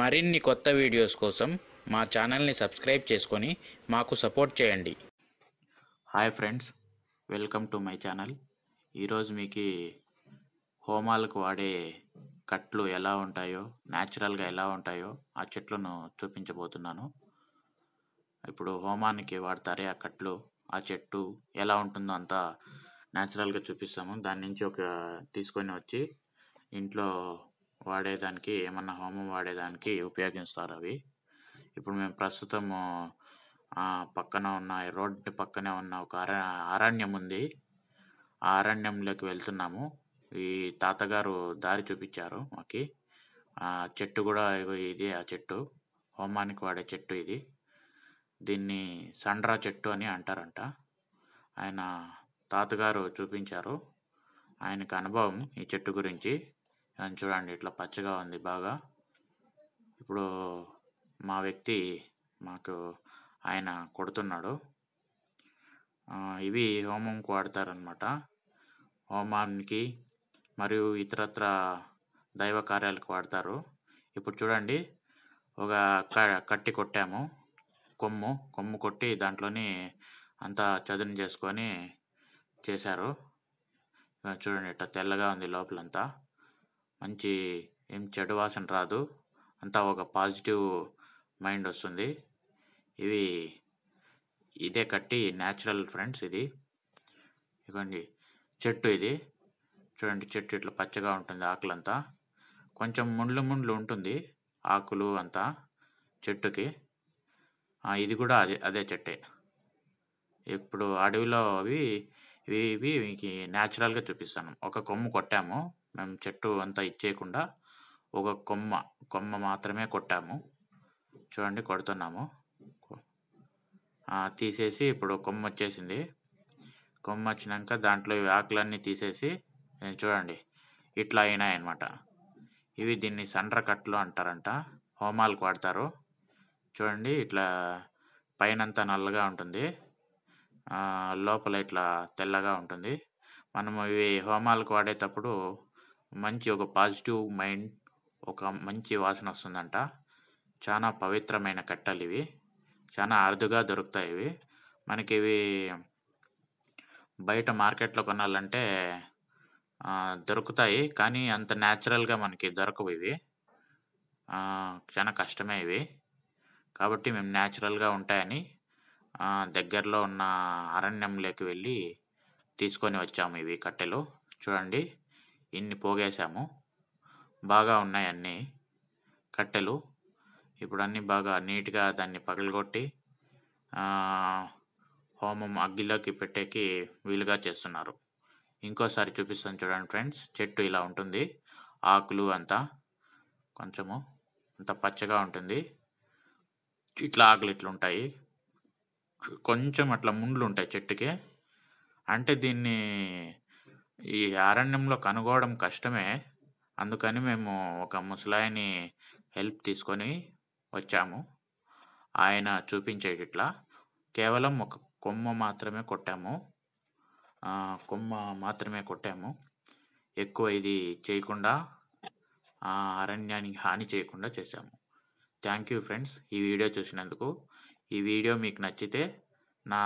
మరిన్ని కొత్త వీడియోస్ కోసం మా ఛానల్ని సబ్స్క్రైబ్ చేసుకొని మాకు సపోర్ట్ చేయండి hi friends welcome to my channel ఈరోజు మీకు హోమాలకు వాడే కట్లు ఎలా ఉంటాయో న్యాచురల్గా ఎలా ఉంటాయో ఆ చెట్లను చూపించబోతున్నాను ఇప్పుడు హోమానికి వాడతారే ఆ కట్లు ఆ చెట్టు ఎలా ఉంటుందో అంతా న్యాచురల్గా చూపిస్తాము దాని నుంచి ఒక తీసుకొని వచ్చి ఇంట్లో వాడేదానికి ఏమన్నా హోమం వాడేదానికి ఉపయోగిస్తారు అవి ఇప్పుడు మేము ప్రస్తుతము పక్కన ఉన్న రోడ్డు పక్కనే ఉన్న ఒక అర అరణ్యం ఉంది ఆ అరణ్యంలోకి వెళ్తున్నాము ఈ తాతగారు దారి చూపించారు మాకి ఆ చెట్టు కూడా ఇది ఆ చెట్టు హోమానికి వాడే చెట్టు ఇది దీన్ని సండ్రా చెట్టు అని అంటారంట ఆయన తాతగారు చూపించారు ఆయనకు అనుభవం ఈ చెట్టు గురించి అని చూడండి ఇట్లా పచ్చగా ఉంది బాగా ఇప్పుడు మా వ్యక్తి మాకు ఆయన కొడుతున్నాడు ఇవి హోమంకు వాడతారనమాట హోమానికి మరియు ఇతరత్ర దైవ కార్యాలకు వాడతారు ఇప్పుడు చూడండి ఒక కట్టి కొట్టాము కొమ్ము కొమ్ము కొట్టి దాంట్లోని అంతా చదును చేసుకొని చేశారు చూడండి ఇట్లా తెల్లగా ఉంది లోపలంతా మంచి ఏం చెడు వాసన రాదు అంతా ఒక పాజిటివ్ మైండ్ వస్తుంది ఇవి ఇదే కట్టి న్యాచురల్ ఫ్రెండ్స్ ఇది ఇవ్వండి చెట్టు ఇది చూడండి చెట్టు ఇట్లా పచ్చగా ఉంటుంది ఆకులంతా కొంచెం ముండ్లు ముండ్లు ఉంటుంది ఆకులు అంతా చెట్టుకి ఇది కూడా అదే అదే చెట్టే ఇప్పుడు అడవిలో అవి ఇవి ఇవి న్యాచురల్గా చూపిస్తాను ఒక కొమ్ము కొట్టాము మేము చెట్టు అంతా ఇచ్చేయకుండా ఒక కొమ్మ కొమ్మ మాత్రమే కొట్టాము చూడండి కొడుతున్నాము తీసేసి ఇప్పుడు కొమ్మ వచ్చేసింది కొమ్మ వచ్చినాక దాంట్లో ఇవి ఆకులన్నీ తీసేసి చూడండి ఇట్లా అయినాయన్నమాట ఇవి దీన్ని సండ్ర కట్లు అంటారంట హోమాలకు వాడతారు చూడండి ఇట్లా పైనంతా నల్లగా ఉంటుంది లోపల ఇట్లా తెల్లగా ఉంటుంది మనము ఇవి హోమాలకు వాడేటప్పుడు మంచి ఒక పాజిటివ్ మైండ్ ఒక మంచి వాసన వస్తుందంట చాలా పవిత్రమైన కట్టలు ఇవి చాలా అరుదుగా దొరుకుతాయి ఇవి మనకి ఇవి బయట మార్కెట్లో కొనాలంటే దొరుకుతాయి కానీ అంత న్యాచురల్గా మనకి దొరకవు ఇవి చాలా కష్టమే ఇవి కాబట్టి మేము న్యాచురల్గా ఉంటాయని దగ్గరలో ఉన్న అరణ్యంలోకి వెళ్ళి తీసుకొని వచ్చాము ఇవి కట్టెలు చూడండి ఇన్ని పోగేశాము బాగా ఉన్నాయి అన్నీ కట్టెలు ఇప్పుడు అన్నీ బాగా నీట్గా దాన్ని పగలగొట్టి హోమం అగ్గిలోకి పెట్టేకి వీలుగా చేస్తున్నారు ఇంకోసారి చూపిస్తాను చూడండి ఫ్రెండ్స్ చెట్టు ఇలా ఉంటుంది ఆకులు అంతా కొంచెము అంత పచ్చగా ఉంటుంది ఇట్లా ఆకులు ఇట్లా ఉంటాయి కొంచెం అట్లా ముండ్లు ఉంటాయి చెట్టుకి అంటే దీన్ని ఈ అరణ్యంలో కనుగోవడం కష్టమే అందుకని మేము ఒక ముసలాయిని హెల్ప్ తీసుకొని వచ్చాము ఆయన చూపించేటిట్లా కేవలం ఒక కొమ్మ మాత్రమే కొట్టాము కొమ్మ మాత్రమే కొట్టాము ఎక్కువ ఇది చేయకుండా ఆ అరణ్యానికి హాని చేయకుండా చేశాము థ్యాంక్ యూ ఫ్రెండ్స్ ఈ వీడియో చూసినందుకు ఈ వీడియో మీకు నచ్చితే నా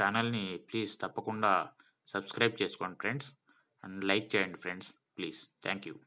ఛానల్ని ప్లీజ్ తప్పకుండా సబ్స్క్రైబ్ చేసుకోండి friends and like and friends please thank you